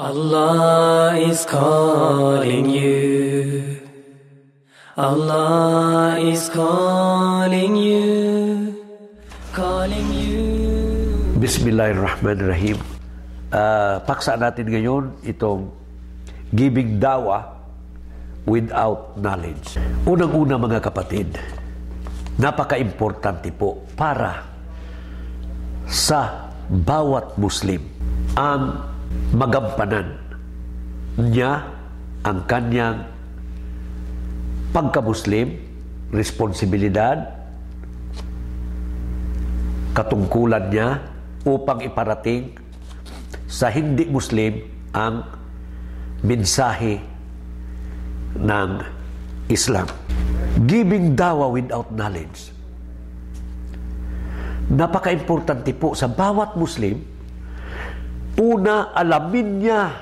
Allah is calling you. Allah is calling you. Calling you. Bismillahirrahmanirrahim. Uh, paksa natin ngayon itong giving dawa without knowledge. Unang-una mga kapatid, napaka-importante po para sa bawat Muslim ang magampanan niya ang kanyang pagka-Muslim, responsibilidad, katungkulan niya upang iparating sa hindi Muslim ang mensahe ng Islam. Giving dawa without knowledge. Napaka-importante po sa bawat Muslim Una, alamin niya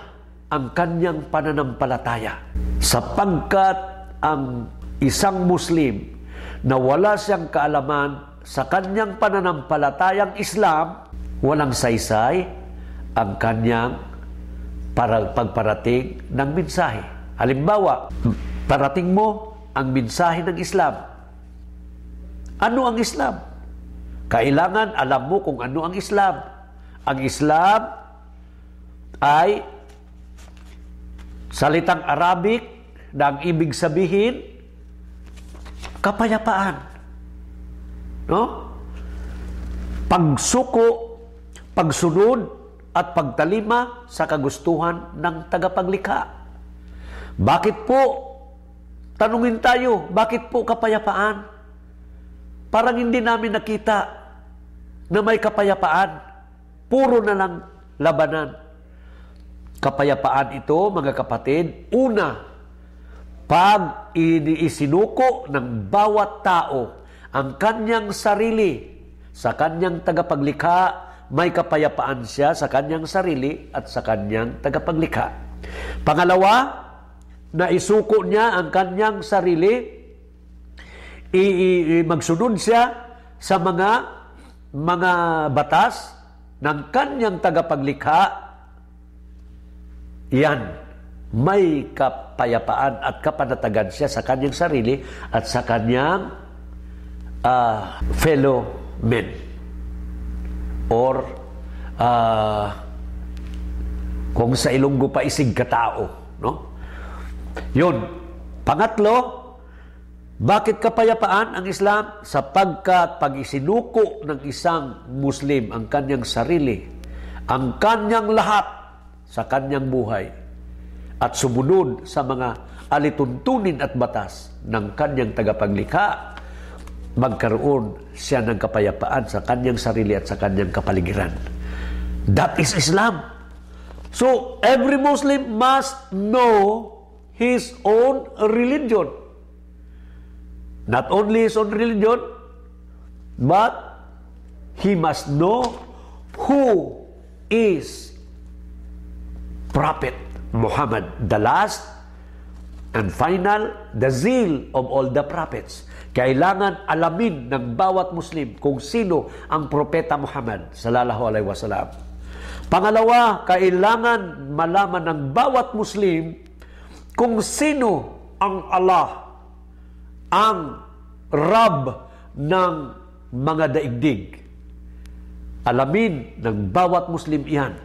ang kanyang pananampalataya. Sapagkat ang isang Muslim na wala siyang kaalaman sa kanyang pananampalatayang Islam, walang saysay ang kanyang para pagparating ng mensahe. Halimbawa, parating mo ang mensahe ng Islam. Ano ang Islam? Kailangan alam mo kung ano ang Islam. Ang Islam ay salitang Arabic na ang ibig sabihin kapayapaan. No? Pagsuko, pagsunod, at pagtalima sa kagustuhan ng tagapaglikha. Bakit po? Tanungin tayo, bakit po kapayapaan? Parang hindi namin nakita na may kapayapaan. Puro na lang labanan. Kapayapaan ito, mga kapatid, una, pag iniisinuko ng bawat tao ang kanyang sarili sa kanyang tagapaglikha, may kapayapaan siya sa kanyang sarili at sa kanyang tagapaglikha. Pangalawa, naisuko niya ang kanyang sarili, i, i, i, magsunod siya sa mga mga batas ng kanyang tagapaglikha yan, may kapayapaan at kapanatagan siya sa kanyang sarili at sa kanyang uh, fellow men or uh, kung sa Ilonggo pa isig katao no? yun pangatlo bakit kapayapaan ang Islam? Sapagkat pag isinuko ng isang Muslim ang kanyang sarili, ang kanyang lahat, sa kanyang buhay at sumunod sa mga alituntunin at batas ng kanyang tagapaglikha, magkaroon siya ng kapayapaan sa kanyang sarili at sa kanyang kapaligiran. That is Islam. So, every Muslim must know his own religion. Not only his own religion, but he must know who is Prophet Muhammad, the last and final, the zeal of all the prophets. Kailangan alamin ng bawat Muslim kung sino ang Propeta Muhammad sallallahu alaihi wasallam. Pangalawa, kailangan malaman ng bawat Muslim kung sino ang Allah, ang Rab ng mga daigdig. Alamin ng bawat Muslim iyan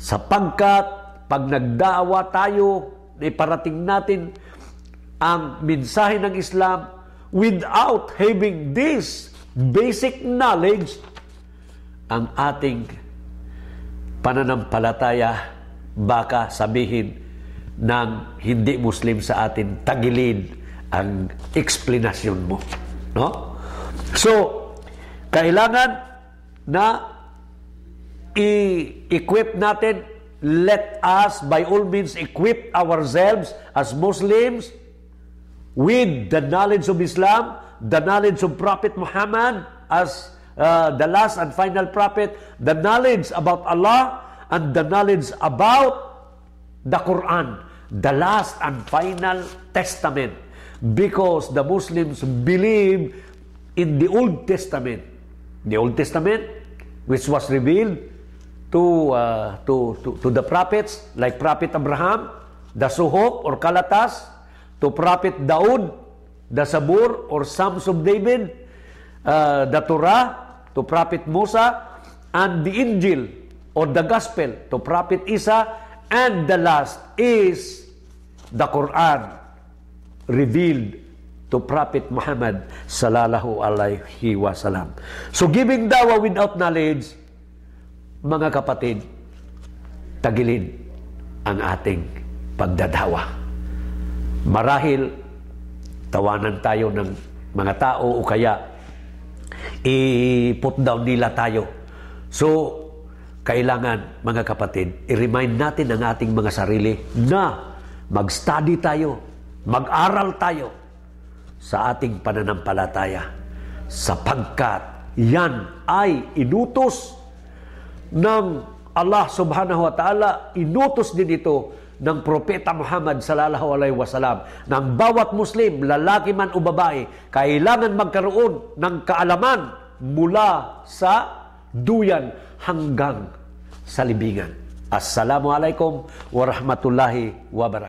Sapagkat pag nagdaawa tayo, iparating natin ang mensahe ng Islam without having this basic knowledge, ang ating pananampalataya baka sabihin ng hindi Muslim sa atin, tagilin ang eksplanasyon mo. No? So, kailangan na i-equip natin, let us by all means equip ourselves as Muslims with the knowledge of Islam, the knowledge of Prophet Muhammad as uh, the last and final prophet, the knowledge about Allah and the knowledge about the Quran, the last and final testament. Because the Muslims believe in the Old Testament. The Old Testament, which was revealed to, uh, to, to, to the prophets, like Prophet Abraham, the Suhok or Kalatas, to Prophet Daud, the Sabur or Psalms of David, uh, the Torah, to Prophet Musa, and the Injil or the Gospel, to Prophet Isa, and the last is the Quran revealed to Prophet Muhammad sallallahu alaihi wasallam. So giving dawa without knowledge mga kapatid, tagilid ang ating pagdadawa. Marahil, tawanan tayo ng mga tao o kaya i-put down nila tayo. So, kailangan, mga kapatid, i-remind natin ang ating mga sarili na mag-study tayo, mag-aral tayo sa ating pananampalataya sapagkat yan ay inutos ng Allah subhanahu wa ta'ala, inutos din ito ng Propeta Muhammad sallallahu alaihi wasallam ng bawat Muslim, lalaki man o babae, kailangan magkaroon ng kaalaman mula sa duyan hanggang sa libingan. Assalamualaikum warahmatullahi wabarakatuh.